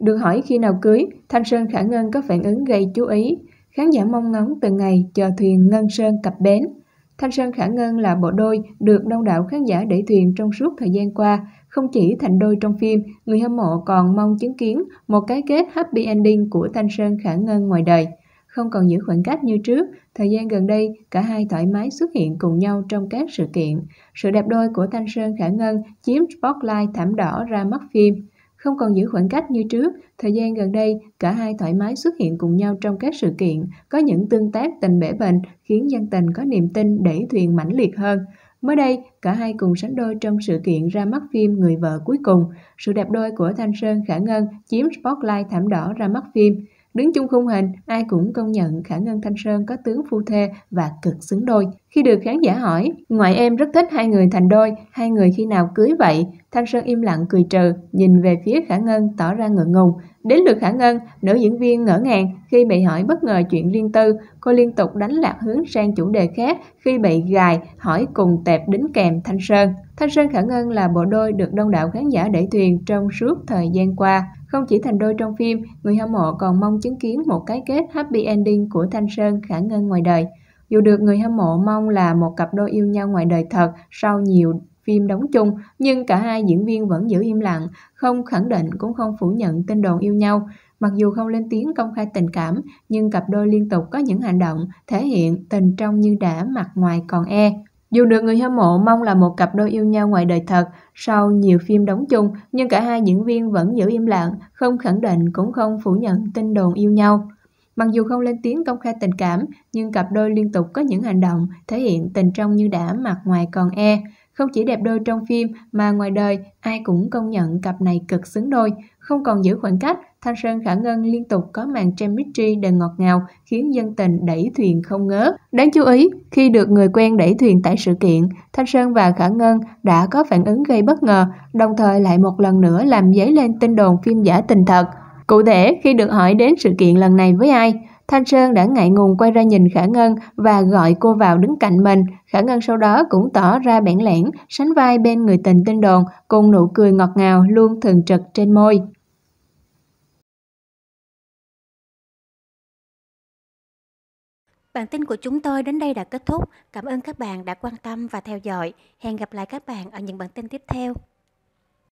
Được hỏi khi nào cưới, Thanh Sơn Khả Ngân có phản ứng gây chú ý. Khán giả mong ngóng từng ngày chờ thuyền Ngân Sơn cập bến. Thanh Sơn Khả Ngân là bộ đôi được đông đảo khán giả để thuyền trong suốt thời gian qua. Không chỉ thành đôi trong phim, người hâm mộ còn mong chứng kiến một cái kết happy ending của Thanh Sơn Khả Ngân ngoài đời. Không còn giữ khoảng cách như trước, thời gian gần đây cả hai thoải mái xuất hiện cùng nhau trong các sự kiện. Sự đẹp đôi của Thanh Sơn Khả Ngân chiếm spotlight thảm đỏ ra mắt phim. Không còn giữ khoảng cách như trước, thời gian gần đây, cả hai thoải mái xuất hiện cùng nhau trong các sự kiện, có những tương tác tình bể bền khiến dân tình có niềm tin đẩy thuyền mãnh liệt hơn. Mới đây, cả hai cùng sánh đôi trong sự kiện ra mắt phim Người vợ cuối cùng. Sự đẹp đôi của Thanh Sơn Khả Ngân chiếm spotlight thảm đỏ ra mắt phim. Đứng chung khung hình, ai cũng công nhận Khả Ngân Thanh Sơn có tướng phu thê và cực xứng đôi. Khi được khán giả hỏi, ngoại em rất thích hai người thành đôi, hai người khi nào cưới vậy? Thanh Sơn im lặng cười trừ, nhìn về phía Khả Ngân tỏ ra ngượng ngùng. Đến lượt Khả Ngân, nữ diễn viên ngỡ ngàng khi bị hỏi bất ngờ chuyện riêng tư. Cô liên tục đánh lạc hướng sang chủ đề khác khi bị gài hỏi cùng tẹp đính kèm Thanh Sơn. Thanh Sơn Khả Ngân là bộ đôi được đông đảo khán giả đẩy thuyền trong suốt thời gian qua. Không chỉ thành đôi trong phim, người hâm mộ còn mong chứng kiến một cái kết happy ending của Thanh Sơn Khả Ngân ngoài đời. Dù được người hâm mộ mong là một cặp đôi yêu nhau ngoài đời thật sau nhiều phim đóng chung, nhưng cả hai diễn viên vẫn giữ im lặng, không khẳng định cũng không phủ nhận tin đồn yêu nhau. Mặc dù không lên tiếng công khai tình cảm, nhưng cặp đôi liên tục có những hành động thể hiện tình trong như đã mặt ngoài còn e. Dù được người hâm mộ mong là một cặp đôi yêu nhau ngoài đời thật, sau nhiều phim đóng chung, nhưng cả hai diễn viên vẫn giữ im lặng, không khẳng định cũng không phủ nhận tin đồn yêu nhau. Mặc dù không lên tiếng công khai tình cảm, nhưng cặp đôi liên tục có những hành động thể hiện tình trong như đã mặt ngoài còn e. Không chỉ đẹp đôi trong phim mà ngoài đời, ai cũng công nhận cặp này cực xứng đôi. Không còn giữ khoảng cách, Thanh Sơn Khả Ngân liên tục có màn chemistry đầy ngọt ngào khiến dân tình đẩy thuyền không ngớ. Đáng chú ý, khi được người quen đẩy thuyền tại sự kiện, Thanh Sơn và Khả Ngân đã có phản ứng gây bất ngờ, đồng thời lại một lần nữa làm dấy lên tin đồn phim giả tình thật. Cụ thể, khi được hỏi đến sự kiện lần này với ai, Thanh Sơn đã ngại ngùng quay ra nhìn Khả Ngân và gọi cô vào đứng cạnh mình. Khả Ngân sau đó cũng tỏ ra bẽn lẽn, sánh vai bên người tình tin đồn, cùng nụ cười ngọt ngào luôn thường trực trên môi. Bản tin của chúng tôi đến đây đã kết thúc. Cảm ơn các bạn đã quan tâm và theo dõi. Hẹn gặp lại các bạn ở những bản tin tiếp theo.